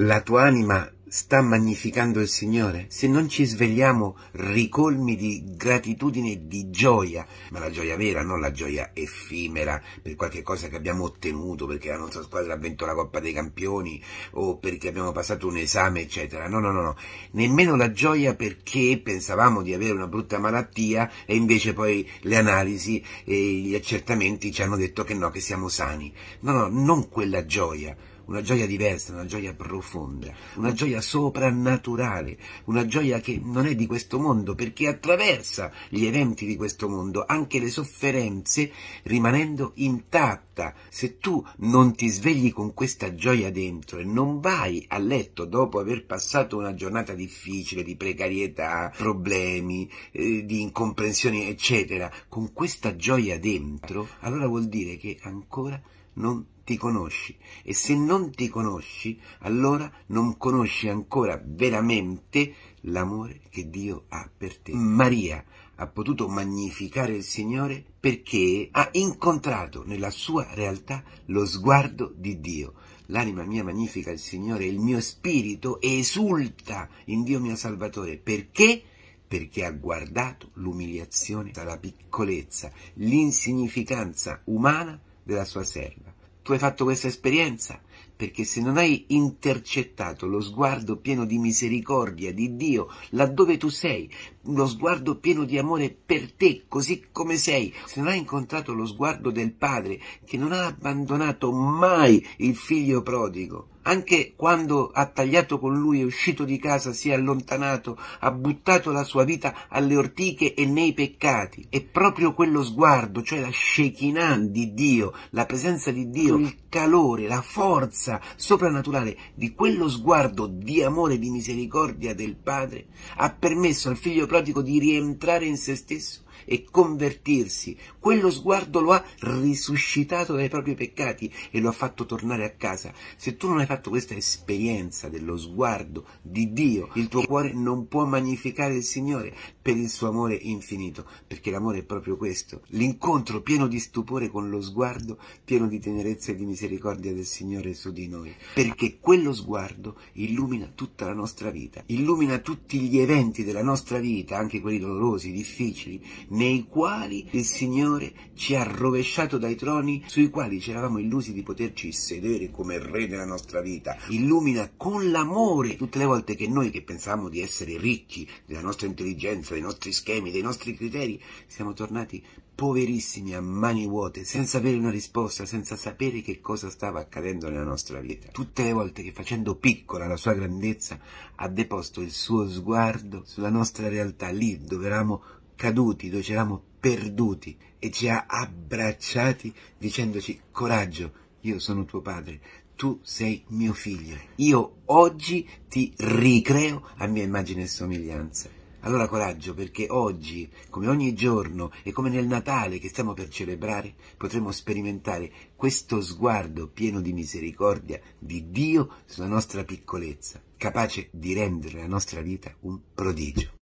la tua anima sta magnificando il Signore? Se non ci svegliamo ricolmi di gratitudine e di gioia, ma la gioia vera, non la gioia effimera per qualche cosa che abbiamo ottenuto, perché la nostra squadra ha vinto la Coppa dei Campioni o perché abbiamo passato un esame, eccetera. No, no, no, no. Nemmeno la gioia perché pensavamo di avere una brutta malattia e invece poi le analisi e gli accertamenti ci hanno detto che no, che siamo sani. No, no, non quella gioia una gioia diversa, una gioia profonda, una gioia soprannaturale, una gioia che non è di questo mondo perché attraversa gli eventi di questo mondo, anche le sofferenze, rimanendo intatta. Se tu non ti svegli con questa gioia dentro e non vai a letto dopo aver passato una giornata difficile, di precarietà, problemi, eh, di incomprensioni, eccetera, con questa gioia dentro, allora vuol dire che ancora non ti conosci e se non ti conosci allora non conosci ancora veramente l'amore che Dio ha per te. Maria ha potuto magnificare il Signore perché ha incontrato nella sua realtà lo sguardo di Dio. L'anima mia magnifica il Signore, il mio spirito esulta in Dio mio Salvatore perché perché ha guardato l'umiliazione, la piccolezza, l'insignificanza umana della sua serva tu hai fatto questa esperienza, perché se non hai intercettato lo sguardo pieno di misericordia di Dio laddove tu sei, lo sguardo pieno di amore per te così come sei, se non hai incontrato lo sguardo del Padre che non ha abbandonato mai il figlio prodigo, anche quando ha tagliato con lui, è uscito di casa, si è allontanato, ha buttato la sua vita alle ortiche e nei peccati. E proprio quello sguardo, cioè la Shekinah di Dio, la presenza di Dio, mm. il calore, la forza soprannaturale di quello sguardo di amore e di misericordia del Padre, ha permesso al figlio prodigo di rientrare in se stesso e convertirsi. Quello sguardo lo ha risuscitato dai propri peccati e lo ha fatto tornare a casa. Se tu non hai fatto questa esperienza dello sguardo di Dio, il tuo cuore non può magnificare il Signore per il suo amore infinito, perché l'amore è proprio questo, l'incontro pieno di stupore con lo sguardo, pieno di tenerezza e di misericordia del Signore su di noi, perché quello sguardo illumina tutta la nostra vita, illumina tutti gli eventi della nostra vita, anche quelli dolorosi, difficili, nei quali il Signore ci ha rovesciato dai troni sui quali ci eravamo illusi di poterci sedere come re della nostra vita. Illumina con l'amore tutte le volte che noi che pensavamo di essere ricchi della nostra intelligenza, dei nostri schemi, dei nostri criteri, siamo tornati poverissimi a mani vuote, senza avere una risposta, senza sapere che cosa stava accadendo nella nostra vita. Tutte le volte che facendo piccola la sua grandezza ha deposto il suo sguardo sulla nostra realtà lì dove eravamo caduti, dove ci eravamo perduti e ci ha abbracciati dicendoci coraggio, io sono tuo padre, tu sei mio figlio, io oggi ti ricreo a mia immagine e somiglianza. Allora coraggio perché oggi, come ogni giorno e come nel Natale che stiamo per celebrare, potremo sperimentare questo sguardo pieno di misericordia di Dio sulla nostra piccolezza, capace di rendere la nostra vita un prodigio.